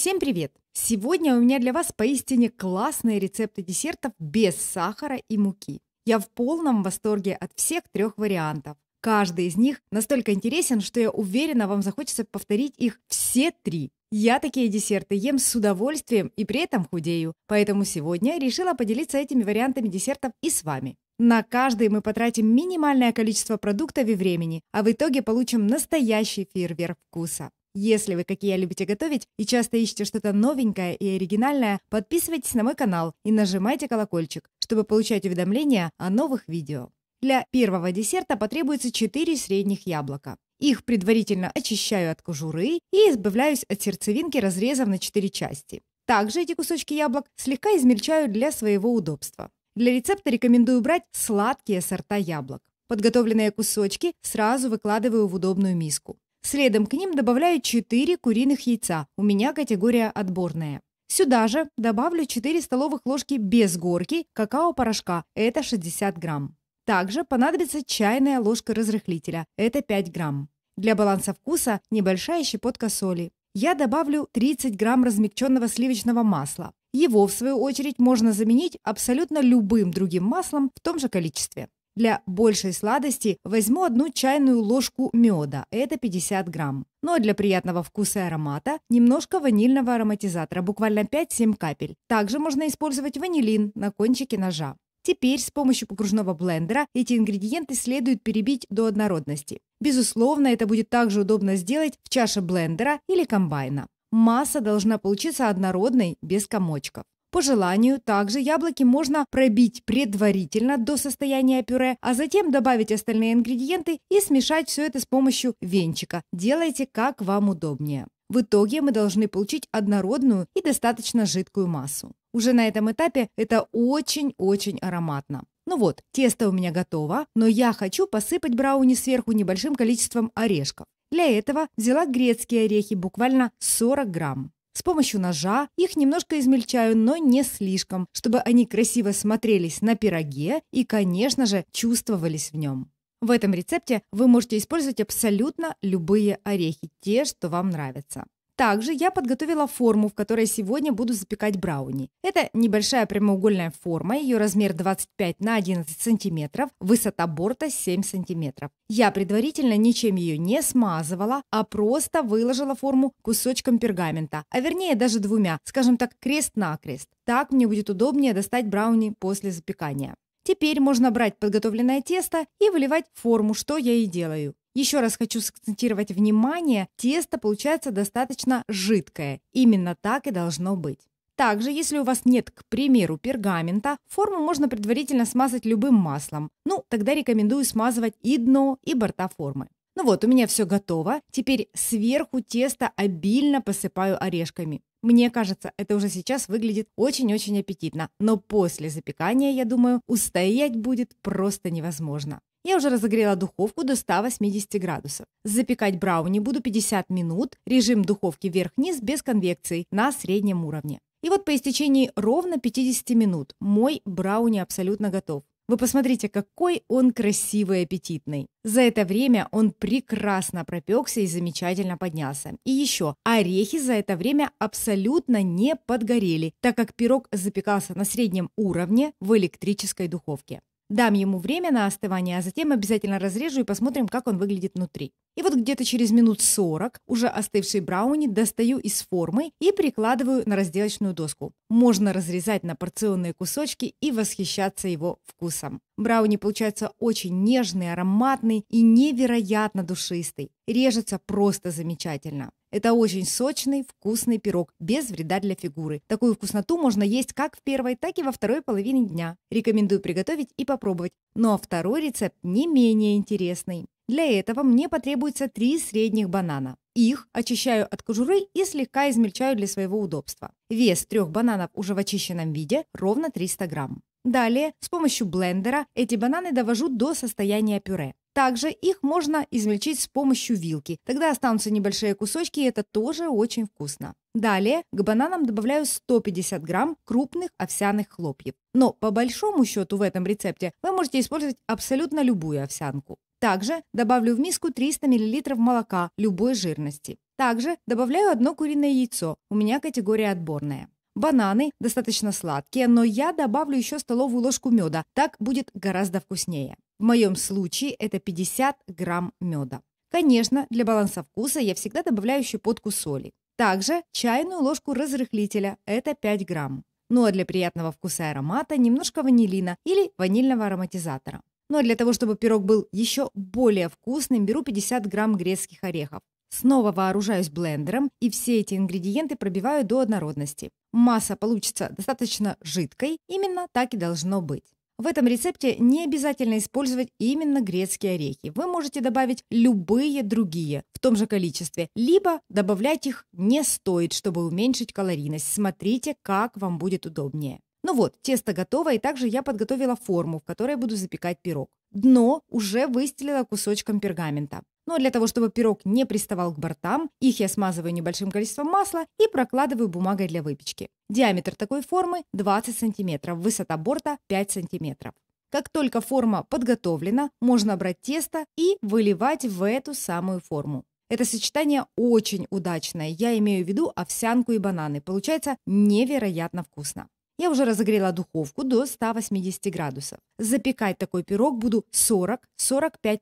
Всем привет! Сегодня у меня для вас поистине классные рецепты десертов без сахара и муки. Я в полном восторге от всех трех вариантов. Каждый из них настолько интересен, что я уверена, вам захочется повторить их все три. Я такие десерты ем с удовольствием и при этом худею, поэтому сегодня решила поделиться этими вариантами десертов и с вами. На каждый мы потратим минимальное количество продуктов и времени, а в итоге получим настоящий фейерверк вкуса. Если вы, как и я, любите готовить и часто ищете что-то новенькое и оригинальное, подписывайтесь на мой канал и нажимайте колокольчик, чтобы получать уведомления о новых видео. Для первого десерта потребуется 4 средних яблока. Их предварительно очищаю от кожуры и избавляюсь от сердцевинки разрезав на 4 части. Также эти кусочки яблок слегка измельчаю для своего удобства. Для рецепта рекомендую брать сладкие сорта яблок. Подготовленные кусочки сразу выкладываю в удобную миску. Следом к ним добавляю 4 куриных яйца. У меня категория отборная. Сюда же добавлю 4 столовых ложки без горки какао-порошка. Это 60 грамм. Также понадобится чайная ложка разрыхлителя. Это 5 грамм. Для баланса вкуса небольшая щепотка соли. Я добавлю 30 грамм размягченного сливочного масла. Его, в свою очередь, можно заменить абсолютно любым другим маслом в том же количестве. Для большей сладости возьму одну чайную ложку меда, это 50 грамм. Ну а для приятного вкуса и аромата немножко ванильного ароматизатора, буквально 5-7 капель. Также можно использовать ванилин на кончике ножа. Теперь с помощью погружного блендера эти ингредиенты следует перебить до однородности. Безусловно, это будет также удобно сделать в чаше блендера или комбайна. Масса должна получиться однородной, без комочков. По желанию, также яблоки можно пробить предварительно до состояния пюре, а затем добавить остальные ингредиенты и смешать все это с помощью венчика. Делайте как вам удобнее. В итоге мы должны получить однородную и достаточно жидкую массу. Уже на этом этапе это очень-очень ароматно. Ну вот, тесто у меня готово, но я хочу посыпать брауни сверху небольшим количеством орешков. Для этого взяла грецкие орехи, буквально 40 грамм. С помощью ножа их немножко измельчаю, но не слишком, чтобы они красиво смотрелись на пироге и, конечно же, чувствовались в нем. В этом рецепте вы можете использовать абсолютно любые орехи, те, что вам нравятся. Также я подготовила форму, в которой сегодня буду запекать брауни. Это небольшая прямоугольная форма, ее размер 25 на 11 сантиметров, высота борта 7 сантиметров. Я предварительно ничем ее не смазывала, а просто выложила форму кусочком пергамента, а вернее даже двумя, скажем так, крест-накрест. Так мне будет удобнее достать брауни после запекания. Теперь можно брать подготовленное тесто и выливать в форму, что я и делаю. Еще раз хочу сакцентировать внимание, тесто получается достаточно жидкое. Именно так и должно быть. Также, если у вас нет, к примеру, пергамента, форму можно предварительно смазать любым маслом. Ну, тогда рекомендую смазывать и дно, и борта формы. Ну вот, у меня все готово. Теперь сверху тесто обильно посыпаю орешками. Мне кажется, это уже сейчас выглядит очень-очень аппетитно, но после запекания, я думаю, устоять будет просто невозможно. Я уже разогрела духовку до 180 градусов. Запекать брауни буду 50 минут, режим духовки вверх-вниз без конвекции на среднем уровне. И вот по истечении ровно 50 минут мой брауни абсолютно готов. Вы посмотрите, какой он красивый и аппетитный. За это время он прекрасно пропекся и замечательно поднялся. И еще, орехи за это время абсолютно не подгорели, так как пирог запекался на среднем уровне в электрической духовке. Дам ему время на остывание, а затем обязательно разрежу и посмотрим, как он выглядит внутри. И вот где-то через минут 40 уже остывший брауни достаю из формы и прикладываю на разделочную доску. Можно разрезать на порционные кусочки и восхищаться его вкусом. Брауни получается очень нежный, ароматный и невероятно душистый. Режется просто замечательно. Это очень сочный, вкусный пирог, без вреда для фигуры. Такую вкусноту можно есть как в первой, так и во второй половине дня. Рекомендую приготовить и попробовать. Ну а второй рецепт не менее интересный. Для этого мне потребуется 3 средних банана. Их очищаю от кожуры и слегка измельчаю для своего удобства. Вес трех бананов уже в очищенном виде ровно 300 грамм. Далее с помощью блендера эти бананы довожу до состояния пюре. Также их можно измельчить с помощью вилки, тогда останутся небольшие кусочки и это тоже очень вкусно. Далее к бананам добавляю 150 грамм крупных овсяных хлопьев. Но по большому счету в этом рецепте вы можете использовать абсолютно любую овсянку. Также добавлю в миску 300 мл молока любой жирности. Также добавляю одно куриное яйцо, у меня категория отборная. Бананы достаточно сладкие, но я добавлю еще столовую ложку меда. Так будет гораздо вкуснее. В моем случае это 50 грамм меда. Конечно, для баланса вкуса я всегда добавляю щепотку соли. Также чайную ложку разрыхлителя, это 5 грамм. Ну а для приятного вкуса и аромата немножко ванилина или ванильного ароматизатора. Ну а для того, чтобы пирог был еще более вкусным, беру 50 грамм грецких орехов. Снова вооружаюсь блендером и все эти ингредиенты пробиваю до однородности. Масса получится достаточно жидкой, именно так и должно быть. В этом рецепте не обязательно использовать именно грецкие орехи. Вы можете добавить любые другие в том же количестве, либо добавлять их не стоит, чтобы уменьшить калорийность. Смотрите, как вам будет удобнее. Ну вот, тесто готово, и также я подготовила форму, в которой буду запекать пирог. Дно уже выстелила кусочком пергамента. Но для того, чтобы пирог не приставал к бортам, их я смазываю небольшим количеством масла и прокладываю бумагой для выпечки. Диаметр такой формы 20 см, высота борта 5 см. Как только форма подготовлена, можно брать тесто и выливать в эту самую форму. Это сочетание очень удачное. Я имею в виду овсянку и бананы. Получается невероятно вкусно. Я уже разогрела духовку до 180 градусов. Запекать такой пирог буду 40-45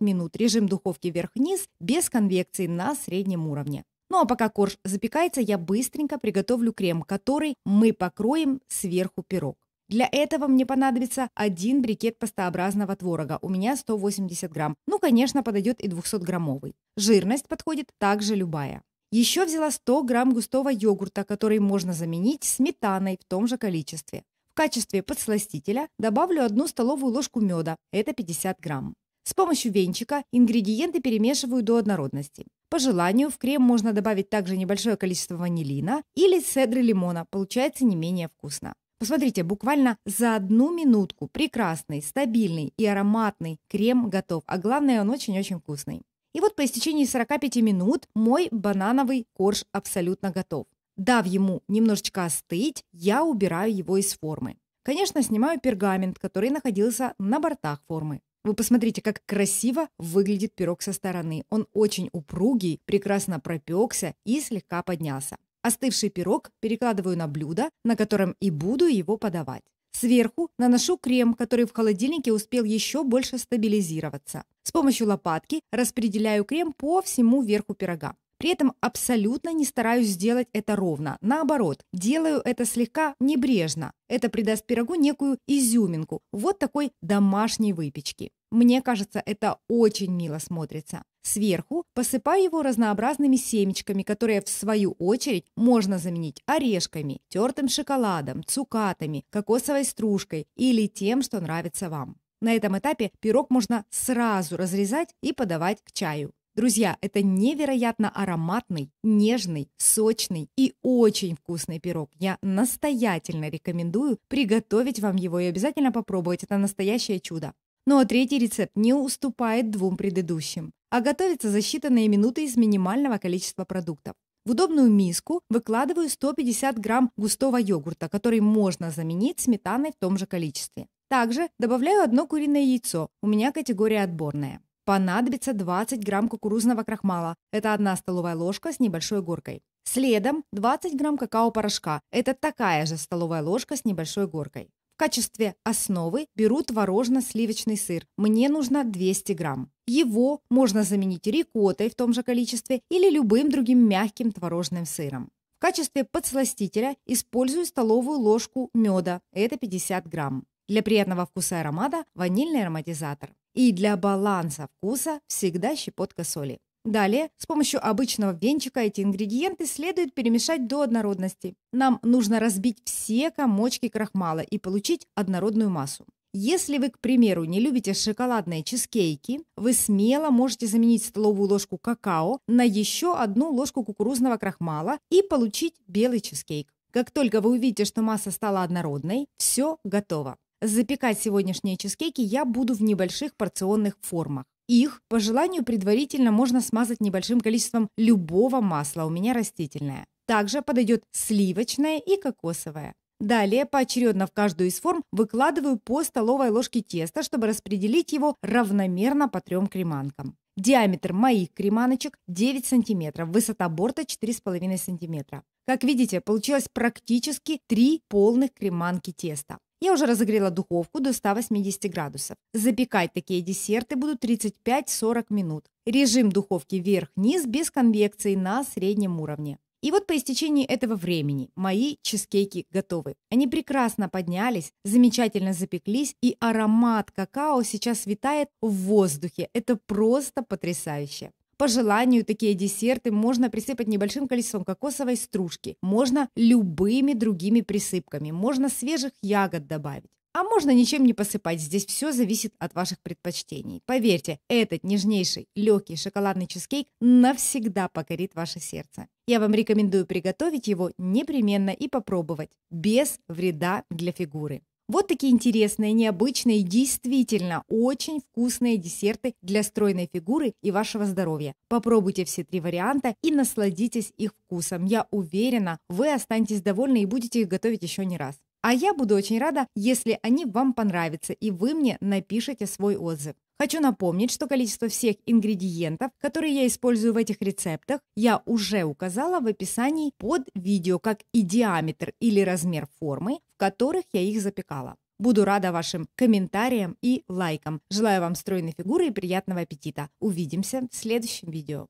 минут. Режим духовки вверх-вниз, без конвекции на среднем уровне. Ну а пока корж запекается, я быстренько приготовлю крем, который мы покроем сверху пирог. Для этого мне понадобится один брикет пастообразного творога, у меня 180 грамм. Ну, конечно, подойдет и 200-граммовый. Жирность подходит также любая. Еще взяла 100 грамм густого йогурта, который можно заменить сметаной в том же количестве. В качестве подсластителя добавлю одну столовую ложку меда, это 50 грамм. С помощью венчика ингредиенты перемешиваю до однородности. По желанию в крем можно добавить также небольшое количество ванилина или цедры лимона, получается не менее вкусно. Посмотрите, буквально за одну минутку прекрасный, стабильный и ароматный крем готов, а главное он очень-очень вкусный. И вот по истечении 45 минут мой банановый корж абсолютно готов. Дав ему немножечко остыть, я убираю его из формы. Конечно, снимаю пергамент, который находился на бортах формы. Вы посмотрите, как красиво выглядит пирог со стороны. Он очень упругий, прекрасно пропекся и слегка поднялся. Остывший пирог перекладываю на блюдо, на котором и буду его подавать. Сверху наношу крем, который в холодильнике успел еще больше стабилизироваться. С помощью лопатки распределяю крем по всему верху пирога. При этом абсолютно не стараюсь сделать это ровно. Наоборот, делаю это слегка небрежно. Это придаст пирогу некую изюминку. Вот такой домашней выпечки. Мне кажется, это очень мило смотрится. Сверху посыпаю его разнообразными семечками, которые в свою очередь можно заменить орешками, тертым шоколадом, цукатами, кокосовой стружкой или тем, что нравится вам. На этом этапе пирог можно сразу разрезать и подавать к чаю. Друзья, это невероятно ароматный, нежный, сочный и очень вкусный пирог. Я настоятельно рекомендую приготовить вам его и обязательно попробовать. Это настоящее чудо. Ну а третий рецепт не уступает двум предыдущим, а готовится за считанные минуты из минимального количества продуктов. В удобную миску выкладываю 150 грамм густого йогурта, который можно заменить сметаной в том же количестве. Также добавляю одно куриное яйцо, у меня категория отборная понадобится 20 грамм кукурузного крахмала. Это одна столовая ложка с небольшой горкой. Следом 20 грамм какао-порошка. Это такая же столовая ложка с небольшой горкой. В качестве основы беру творожно-сливочный сыр. Мне нужно 200 грамм. Его можно заменить рикотой в том же количестве или любым другим мягким творожным сыром. В качестве подсластителя использую столовую ложку меда, это 50 грамм. Для приятного вкуса и аромата ванильный ароматизатор. И для баланса вкуса всегда щепотка соли. Далее, с помощью обычного венчика эти ингредиенты следует перемешать до однородности. Нам нужно разбить все комочки крахмала и получить однородную массу. Если вы, к примеру, не любите шоколадные чизкейки, вы смело можете заменить столовую ложку какао на еще одну ложку кукурузного крахмала и получить белый чизкейк. Как только вы увидите, что масса стала однородной, все готово. Запекать сегодняшние чизкейки я буду в небольших порционных формах. Их, по желанию, предварительно можно смазать небольшим количеством любого масла, у меня растительное. Также подойдет сливочное и кокосовое. Далее поочередно в каждую из форм выкладываю по столовой ложке теста, чтобы распределить его равномерно по трем креманкам. Диаметр моих креманочек 9 см, высота борта 4,5 см. Как видите, получилось практически 3 полных креманки теста. Я уже разогрела духовку до 180 градусов. Запекать такие десерты будут 35-40 минут. Режим духовки вверх-вниз без конвекции на среднем уровне. И вот по истечении этого времени мои чизкейки готовы. Они прекрасно поднялись, замечательно запеклись, и аромат какао сейчас витает в воздухе. Это просто потрясающе. По желанию такие десерты можно присыпать небольшим количеством кокосовой стружки, можно любыми другими присыпками, можно свежих ягод добавить. А можно ничем не посыпать, здесь все зависит от ваших предпочтений. Поверьте, этот нежнейший, легкий шоколадный чизкейк навсегда покорит ваше сердце. Я вам рекомендую приготовить его непременно и попробовать, без вреда для фигуры. Вот такие интересные, необычные действительно очень вкусные десерты для стройной фигуры и вашего здоровья. Попробуйте все три варианта и насладитесь их вкусом. Я уверена, вы останетесь довольны и будете их готовить еще не раз. А я буду очень рада, если они вам понравятся и вы мне напишите свой отзыв. Хочу напомнить, что количество всех ингредиентов, которые я использую в этих рецептах, я уже указала в описании под видео, как и диаметр или размер формы, в которых я их запекала. Буду рада вашим комментариям и лайкам. Желаю вам стройной фигуры и приятного аппетита. Увидимся в следующем видео.